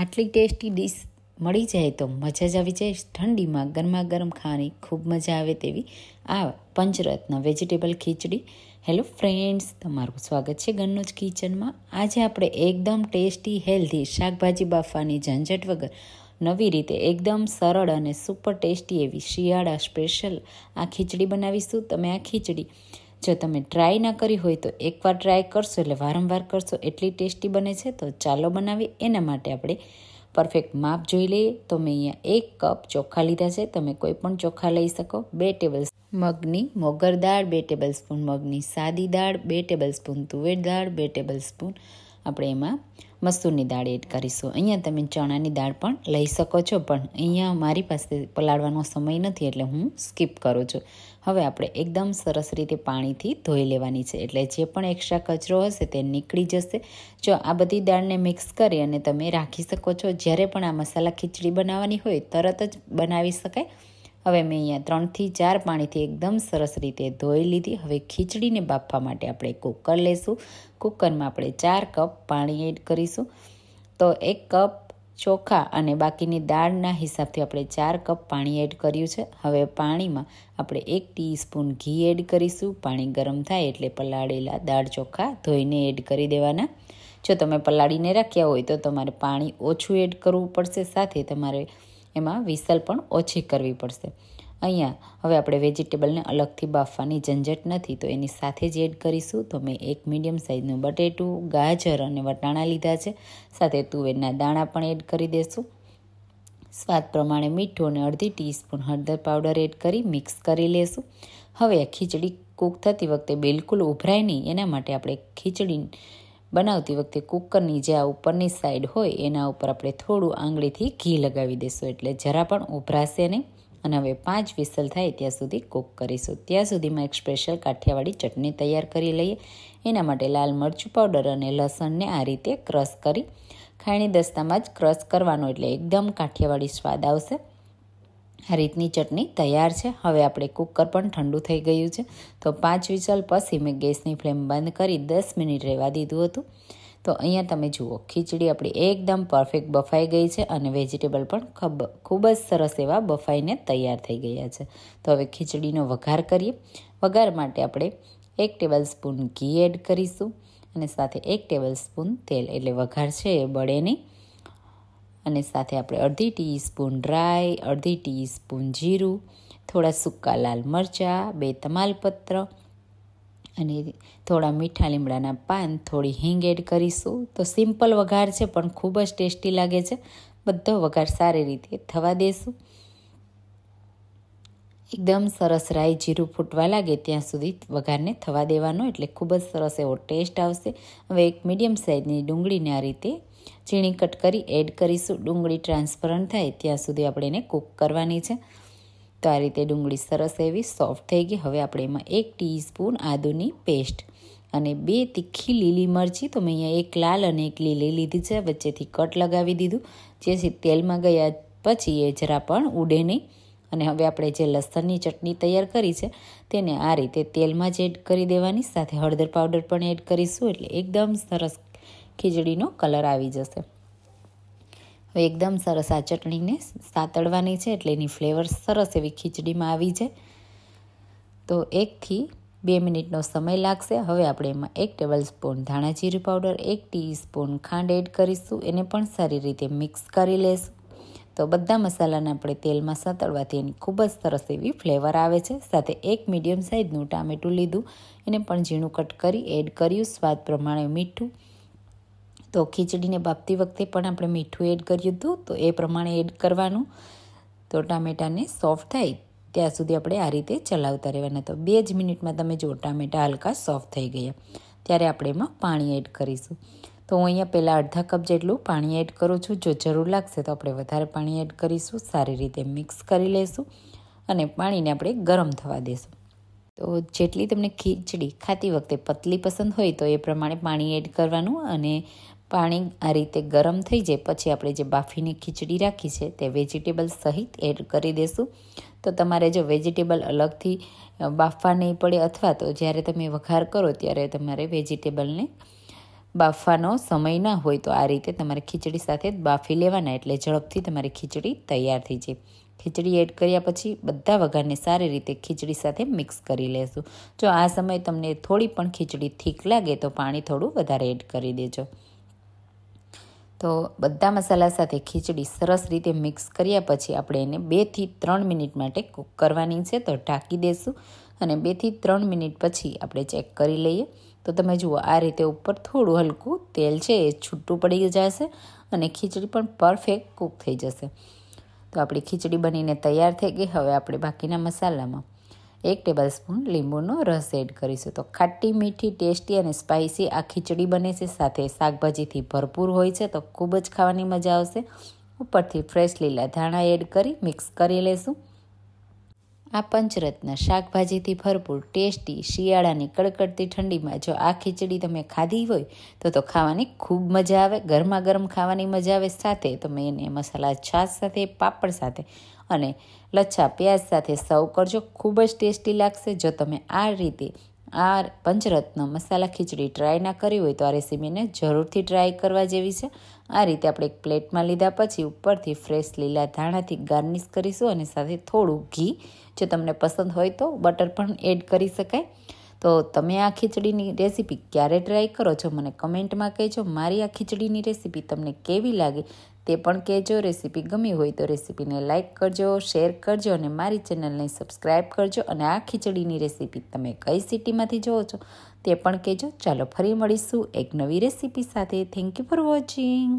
આટલી tasty dish મળી જાય તો મજા જ આવી જાય ઠંડીમાં ગરમા ગરમ ખાવાની ખૂબ મજા આવે તેવી આ પંચરત્ન વેજીટેબલ ખીચડી હેલો ફ્રેન્ડ્સ તમારું સ્વાગત છે ઘરનું કિચનમાં આજે આપણે એકદમ ટેસ્ટી હેલ્ધી શાકભાજી બાફવાની ઝંઝટ વગર નવી રીતે એકદમ સરળ અને સુપર ટેસ્ટી એવી શિયાળા સ્પેશિયલ આ ખીચડી બનાવીશું તમે આ ખીચડી જો તમે ટ્રાય ના કરી હોય તો એકવાર ટ્રાય કરશો એટલે વારંવાર કરશો એટલી ટેસ્ટી બને છે તો ચાલો બનાવીએ એના માટે આપણે પરફેક્ટ માપ જોઈ લઈએ તો મેં અહીંયા એક કપ ચોખા લીધા છે તમે કોઈ પણ ચોખા લઈ શકો બે ટેબલ મગની મોગર દાળ બે ટેબલ સ્પૂન મગની સાદી દાળ બે ટેબલ સ્પૂન તુવેર દાળ બે ટેબલ સ્પૂન આપણે એમાં મસૂરની દાળ એડ કરીશું અહીંયા તમે ચણાની દાળ પણ લઈ શકો છો પણ અહીંયા મારી પાસે પલાળવાનો સમય નથી એટલે હું સ્કીપ કરું છું હવે આપણે એકદમ સરસ રીતે પાણીથી ધોઈ લેવાની છે એટલે જે પણ એક્સ્ટ્રા કચરો હશે તે નીકળી જશે જો આ બધી દાળને મિક્સ કરી અને તમે રાખી શકો છો જ્યારે પણ આ મસાલા ખીચડી બનાવવાની હોય તરત જ બનાવી શકાય હવે મેં અહીંયા ત્રણથી ચાર પાણીથી એકદમ સરસ રીતે ધોઈ લીધી હવે ખીચડીને બાફવા માટે આપણે કુકર લઈશું કુકરમાં આપણે ચાર કપ પાણી એડ કરીશું તો એક કપ ચોખા અને બાકીની દાળના હિસાબથી આપણે ચાર કપ પાણી એડ કર્યું છે હવે પાણીમાં આપણે એક ટીસ્પૂન ઘી એડ કરીશું પાણી ગરમ થાય એટલે પલાળેલા દાળ ચોખા ધોઈને એડ કરી દેવાના જો તમે પલાળીને રાખ્યા હોય તો તમારે પાણી ઓછું એડ કરવું પડશે સાથે તમારે એમાં વિસલ પણ ઓછી કરવી પડશે અહીંયા હવે આપણે વેજીટેબલને અલગથી બાફવાની ઝંઝટ નથી તો એની સાથે જ એડ કરીશું તો મેં એક મીડિયમ સાઇઝનું બટેટું ગાજર અને વટાણા લીધા છે સાથે તુવેરના દાણા પણ એડ કરી દેશું સ્વાદ પ્રમાણે મીઠું અને અડધી ટીસ્પૂન હળદર પાવડર એડ કરી મિક્સ કરી લેશું હવે ખીચડી કૂક થતી વખતે બિલકુલ ઉભરાય નહીં એના માટે આપણે ખીચડી બનાવતી વખતે કુકરની જે આ ઉપરની સાઈડ હોય એના ઉપર આપણે થોડું આંગળીથી ઘી લગાવી દઈશું એટલે જરા પણ ઉભરાશે નહીં અને હવે પાંચ વિસલ થાય ત્યાં સુધી કૂક કરીશું ત્યાં સુધીમાં એક સ્પેશિયલ કાઠિયાવાડી ચટણી તૈયાર કરી લઈએ એના માટે લાલ મરચું પાવડર અને લસણને આ રીતે ક્રશ કરી ખાયણી દસ્તામાં જ ક્રશ કરવાનો એટલે એકદમ કાઠિયાવાડી સ્વાદ આવશે આ રીતની ચટણી તૈયાર છે હવે આપણે કુકર પણ ઠંડુ થઈ ગયું છે તો પાંચ વિસલ પછી મેં ગેસની ફ્લેમ બંધ કરી દસ મિનિટ રહેવા દીધું હતું તો અહીંયા તમે જુઓ ખીચડી આપણી એકદમ પરફેક્ટ બફાઈ ગઈ છે અને વેજીટેબલ પણ ખબ ખૂબ જ સરસ એવા બફાઈને તૈયાર થઈ ગયા છે તો હવે ખીચડીનો વઘાર કરીએ વઘાર માટે આપણે એક ટેબલ સ્પૂન ઘી એડ કરીશું અને સાથે એક ટેબલ સ્પૂન તેલ એટલે વઘાર છે એ બળે નહીં અને સાથે આપણે અડધી ટીસ્પૂન ડ્રાય અડધી ટીસ્પૂન જીરું થોડા સૂકા લાલ મરચાં બે તમાલપત્ર અને થોડા મીઠા લીમડાના પાન થોડી હિંગ એડ કરીશું તો સિમ્પલ વઘાર છે પણ ખૂબ જ ટેસ્ટી લાગે છે બધો વઘાર સારી રીતે થવા દેશું એકદમ સરસ રાઈ જીરું ફૂટવા લાગે ત્યાં સુધી વઘારને થવા દેવાનો એટલે ખૂબ જ સરસ એવો ટેસ્ટ આવશે હવે એક મીડિયમ સાઇઝની ડુંગળીને આ રીતે ચીણી કટ કરી એડ કરીશું ડુંગળી ટ્રાન્સપરન્ટ થાય ત્યાં સુધી આપણે એને કૂક કરવાની છે તો આ રીતે ડુંગળી સરસ એવી સોફ્ટ થઈ ગઈ હવે આપણે એમાં એક ટીસ્પૂન આદુની પેસ્ટ અને બે તીખી લીલી મરચી તો મેં અહીંયા એક લાલ અને એક લીલી લીધી છે વચ્ચેથી કટ લગાવી દીધું જેથી તેલમાં ગયા પછી એ જરા પણ ઉડે નહીં અને હવે આપણે જે લસણની ચટણી તૈયાર કરી છે તેને આ રીતે તેલમાં જ એડ કરી દેવાની સાથે હળદર પાવડર પણ એડ કરીશું એટલે એકદમ સરસ ખીચડીનો કલર આવી જશે હવે એકદમ સરસ આ ચટણીને સાતળવાની છે એટલે એની ફ્લેવર સરસ એવી ખીચડીમાં આવી છે તો એકથી બે મિનિટનો સમય લાગશે હવે આપણે એમાં એક ટેબલ સ્પૂન ધાણા જીરું પાવડર એક ટીસ્પૂન ખાંડ એડ કરીશું એને પણ સારી રીતે મિક્સ કરી લેશું તો બધા મસાલાને આપણે તેલમાં સાતળવાથી એની ખૂબ જ સરસ એવી ફ્લેવર આવે છે સાથે એક મીડિયમ સાઇઝનું ટામેટું લીધું એને પણ ઝીણું કટ કરી એડ કર્યું સ્વાદ પ્રમાણે મીઠું તો ખીચડીને બાપતી વખતે પણ આપણે મીઠું એડ કર્યું હતું તો એ પ્રમાણે એડ કરવાનું તો ટામેટાને સોફ્ટ થાય ત્યાં સુધી આપણે આ રીતે ચલાવતા રહેવાના તો બે જ મિનિટમાં તમે જો ટામેટા હલકા સોફ્ટ થઈ ગયા ત્યારે આપણે એમાં પાણી એડ કરીશું તો હું અહીંયા પહેલાં અડધા કપ જેટલું પાણી એડ કરું છું જો જરૂર લાગશે તો આપણે વધારે પાણી એડ કરીશું સારી રીતે મિક્સ કરી લઈશું અને પાણીને આપણે ગરમ થવા દઈશું તો જેટલી તમને ખીચડી ખાતી વખતે પતલી પસંદ હોય તો એ પ્રમાણે પાણી એડ કરવાનું અને પાણી આ રીતે ગરમ થઈ જાય પછી આપણે જે બાફીની ખીચડી રાખી છે તે વેજીટેબલ સહિત એડ કરી દેશું તો તમારે જો વેજીટેબલ અલગથી બાફવા નહીં પડે અથવા તો જ્યારે તમે વઘાર કરો ત્યારે તમારે વેજીટેબલને બાફવાનો સમય ના હોય તો આ રીતે તમારે ખીચડી સાથે બાફી લેવાના એટલે ઝડપથી તમારી ખીચડી તૈયાર થઈ જાય ખીચડી એડ કર્યા પછી બધા વઘારને સારી રીતે ખીચડી સાથે મિક્સ કરી લેશું જો આ સમયે તમને થોડી પણ ખીચડી ઠીક લાગે તો પાણી થોડું વધારે એડ કરી દેજો તો બધા મસાલા સાથે ખીચડી સરસ રીતે મિક્સ કર્યા પછી આપણે એને બેથી ત્રણ મિનિટ માટે કૂક કરવાની છે તો ઢાંકી દેશું અને બેથી ત્રણ મિનિટ પછી આપણે ચેક કરી લઈએ તો તમે જુઓ આ રીતે ઉપર થોડું હલકું તેલ છે એ છૂટું પડી જશે અને ખીચડી પણ પરફેક્ટ કૂક થઈ જશે તો આપણી ખીચડી બનીને તૈયાર થઈ ગઈ હવે આપણે બાકીના મસાલામાં એક ટેબલ સ્પૂન લીંબુનો રસ એડ કરીશું તો ખાટી મીઠી ટેસ્ટી અને સ્પાઇસી આ ખીચડી બને છે સાથે શાકભાજીથી ભરપૂર હોય છે તો ખૂબ જ ખાવાની મજા આવશે ઉપરથી ફ્રેશ લીલા ધાણા એડ કરી મિક્સ કરી લેશું આ પંચરત્ન શાકભાજીથી ભરપૂર ટેસ્ટી શિયાળાની કડકડતી ઠંડીમાં જો આ ખીચડી તમે ખાધી હોય તો તો ખાવાની ખૂબ મજા આવે ગરમા ગરમ ખાવાની મજા આવે સાથે તમે એને મસાલા છાશ સાથે પાપડ સાથે અને લચ્છા પ્યાઝ સાથે સર્વ કરજો ખૂબ જ ટેસ્ટી લાગશે જો તમે આ રીતે આ પંચરત્ન મસાલા ખીચડી ટ્રાય ના કરી હોય તો આ રેસીપીને જરૂરથી ટ્રાય કરવા જેવી છે આ રીતે આપણે એક પ્લેટમાં લીધા પછી ઉપરથી ફ્રેશ લીલા ધાણાથી ગાર્નિશ કરીશું અને સાથે થોડું ઘી જો તમને પસંદ હોય તો બટર પણ એડ કરી શકાય તો તમે આ ખીચડીની રેસીપી ક્યારે ટ્રાય કરો છો મને કમેન્ટમાં કહેજો મારી આ ખીચડીની રેસીપી તમને કેવી લાગે તે પણ કહેજો રેસીપી ગમી હોય તો રેસીપીને લાઇક કરજો શેર કરજો અને મારી ચેનલને સબસ્ક્રાઈબ કરજો અને આ ખીચડીની રેસીપી તમે કઈ સિટીમાંથી જોવો છો તે પણ કહેજો ચાલો ફરી મળીશું એક નવી રેસીપી સાથે થેન્ક યુ ફોર વોચિંગ